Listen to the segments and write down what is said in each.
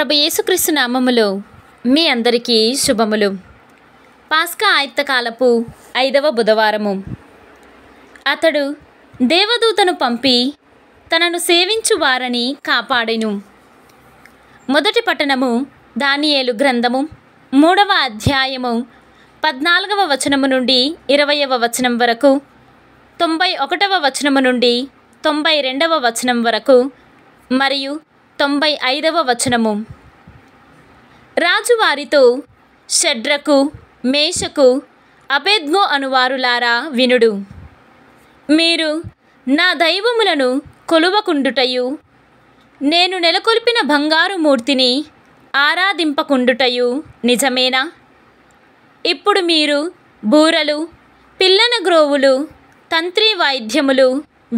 ప్రభు యేసుక్రీస్తు నామములో మీ అందరికీ శుభములు పాస్కా ఆయుత్తకాలపు ఐదవ బుధవారము అతడు దేవదూతను పంపి తనను సేవించు వారని కాపాడెను మొదటి పట్టణము దానియేలు గ్రంథము మూడవ అధ్యాయము పద్నాలుగవ వచనము నుండి ఇరవయవ వచనం వరకు తొంభై ఒకటవ వచనము నుండి తొంభై రెండవ వచనం వరకు మరియు తొంభై ఐదవ వచనము రాజువారితో షడ్రకు మేషకు అభేద్గో అనువారులారా వినుడు మీరు నా దైవములను కొలువకుండుటయు నేను నెలకొల్పిన బంగారు మూర్తిని ఆరాధింపకుండుటయు నిజమేనా ఇప్పుడు మీరు బూరలు పిల్లన గ్రోవులు తంత్రి వాయిద్యములు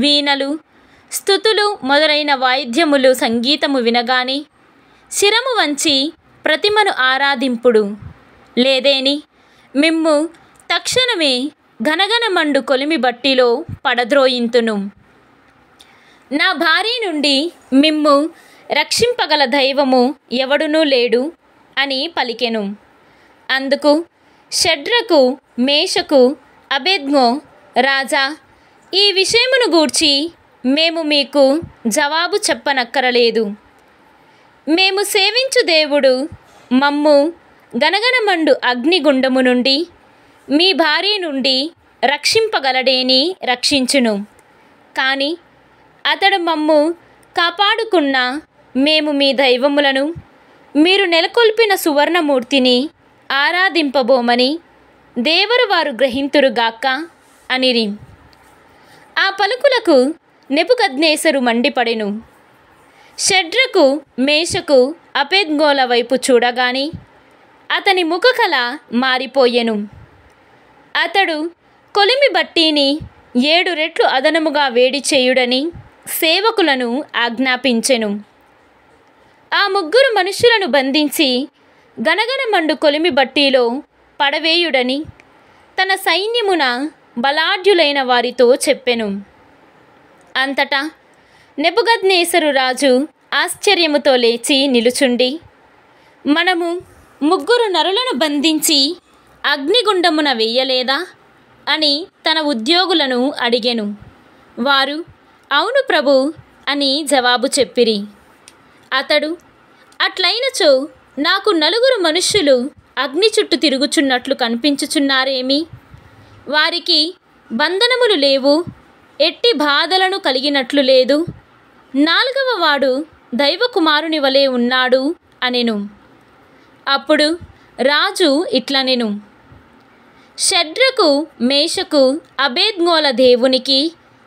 వీణలు స్థుతులు మొదలైన వాయిద్యములు సంగీతము వినగానే శిరము వంచి ప్రతిమను ఆరాధింపుడు లేదేని మిమ్ము తక్షణమే ఘనఘనమండు కొలిమి బట్టిలో పడద్రోయింతును నా భార్య నుండి మిమ్ము రక్షింపగల దైవము ఎవడునూ లేడు అని పలికెను అందుకు షడ్రకు మేషకు అబెద్మో రాజా ఈ విషయమును గూర్చి మేము మీకు జవాబు చెప్పనక్కరలేదు మేము సేవించు దేవుడు మమ్ము గనగనమండు అగ్నిగుండము నుండి మీ భార్య నుండి రక్షింపగలడేని రక్షించును కానీ అతడు మమ్ము కాపాడుకున్న మేము మీ దైవములను మీరు నెలకొల్పిన సువర్ణమూర్తిని ఆరాధింపబోమని దేవరు వారు గ్రహింతురుగాక అనిరి ఆ పలుకులకు నెపుకద్నేసరు మండిపడెను షడ్రకు మేషకు అపేద్గోల వైపు చూడగాని అతని ముఖకళ మారిపోయెను అతడు కొలిమి బట్టీని ఏడు రెట్లు అదనముగా వేడి చేయుడని సేవకులను ఆజ్ఞాపించెను ఆ ముగ్గురు మనుషులను బంధించి గనగనమండు కొలిమి బట్టీలో పడవేయుడని తన సైన్యమున బలాఢ్యులైన వారితో చెప్పెను అంతటా నెబుగద్నేసరు రాజు ఆశ్చర్యముతో లేచి నిలుచుండి మనము ముగ్గురు నరులను బంధించి అగ్నిగుండమున వెయ్యలేదా అని తన ఉద్యోగులను అడిగెను వారు అవును ప్రభు అని జవాబు చెప్పిరి అతడు అట్లైనచో నాకు నలుగురు మనుష్యులు అగ్ని చుట్టూ తిరుగుచున్నట్లు కనిపించుచున్నారేమి వారికి బంధనములు లేవు ఎట్టి బాధలను కలిగినట్లు లేదు నాలుగవ వాడు దైవకుమారుని వలె ఉన్నాడు అనెను అప్పుడు రాజు ఇట్లనెను షడ్రకు మేషకు అభేద్గోల దేవునికి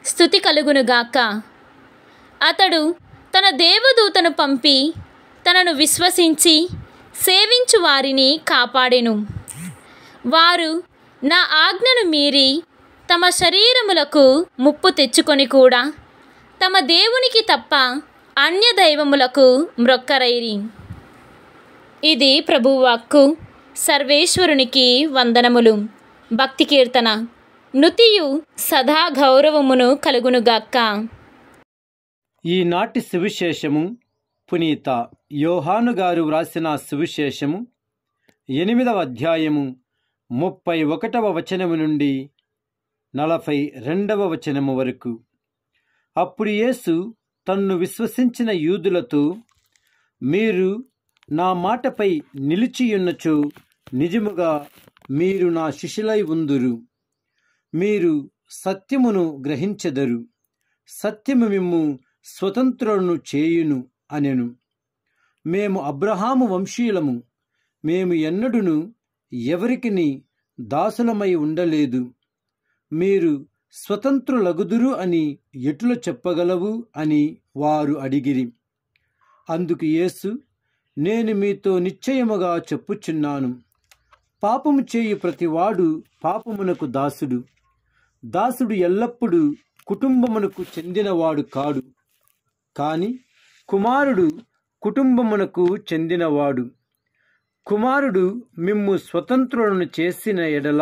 స్థుతి కలుగునుగాక అతడు తన దేవదూతను పంపి తనను విశ్వసించి సేవించు వారిని కాపాడెను వారు నా ఆజ్ఞను మీరి తమ శరీరములకు ముప్పు తెచ్చుకొని కూడా తమ దేవునికి తప్ప అన్య దైవములకు మ్రొక్కరైరి ఇది ప్రభువాక్కు సర్వేశ్వరునికి వందనములు భక్తి కీర్తన నుతియు సదా గౌరవమును కలుగునుగాక్క ఈనాటి సువిశేషము పునీత యోహాను గారు వ్రాసిన సువిశేషము ఎనిమిదవ అధ్యాయము ముప్పై ఒకటవ వచనము నుండి నలభై రెండవ వచనము వరకు అప్పుడు యేసు తన్ను విశ్వసించిన యూదులతో మీరు నా మాటపై నిలిచియున్నచో నిజముగా మీరు నా శిష్యులై ఉందురు మీరు సత్యమును గ్రహించెదరు సత్యము మిమ్ము స్వతంత్రులను చేయును అనెను మేము అబ్రహాము వంశీయులము మేము ఎన్నడును ఎవరికిని దాసులమై ఉండలేదు మీరు స్వతంత్రులగుదురు అని ఎటుల చెప్పగలవు అని వారు అడిగిరి అందుకు యేసు నేను మీతో నిశ్చయముగా చెప్పుచున్నాను పాపము చేయు ప్రతివాడు పాపమునకు దాసుడు దాసుడు ఎల్లప్పుడూ కుటుంబమునకు చెందినవాడు కాడు కాని కుమారుడు కుటుంబమునకు చెందినవాడు కుమారుడు మిమ్ము స్వతంత్రులను చేసిన ఎడల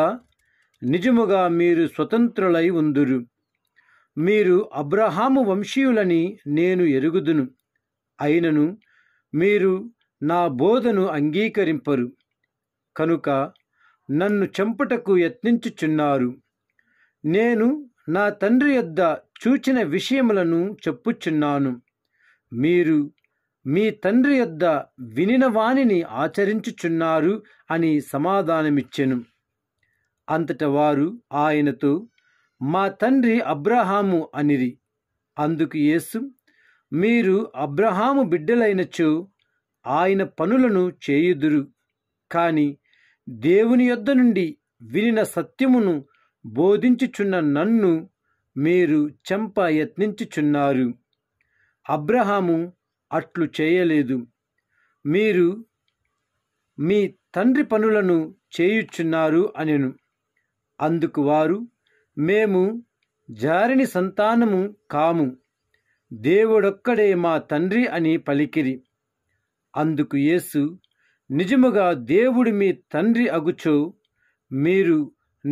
నిజముగా మీరు స్వతంత్రులై ఉందురు మీరు అబ్రహాము వంశీయులని నేను ఎరుగుదును అయినను మీరు నా బోధను అంగీకరింపరు కనుక నన్ను చంపుటకు యత్నించుచున్నారు నేను నా తండ్రి యొద్ద చూచిన విషయములను చెప్పుచున్నాను మీరు మీ తండ్రి యొద్ద వినినవాణిని ఆచరించుచున్నారు అని సమాధానమిచ్చెను అంతట వారు ఆయనతో మా తండ్రి అబ్రహాము అనిరి అందుకు యేసు మీరు అబ్రహాము బిడ్డలైనచో ఆయన పనులను చేయుదురు కాని దేవుని యొద్ద నుండి వినిన సత్యమును బోధించుచున్న నన్ను మీరు చెంప యత్నించుచున్నారు అబ్రహాము అట్లు చేయలేదు మీరు మీ తండ్రి పనులను చేయుచున్నారు అనెను అందుకు వారు మేము జారిని సంతానము కాము దేవుడొక్కడే మా తండ్రి అని పలికిరి అందుకు యేసు నిజముగా దేవుడు మీ తండ్రి అగుచో మీరు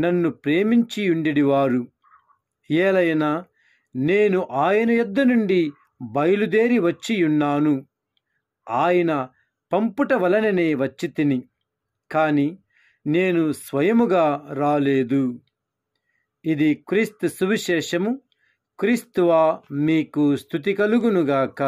నన్ను ప్రేమించి ఉండిడివారు ఏలైనా నేను ఆయన యొద్ద నుండి బయలుదేరి వచ్చియున్నాను ఆయన పంపుట వలననే వచ్చి తిని కానీ నేను స్వయముగా రాలేదు ఇది క్రీస్తు సువిశేషము క్రీస్తువా మీకు స్థుతి కలుగునుగాక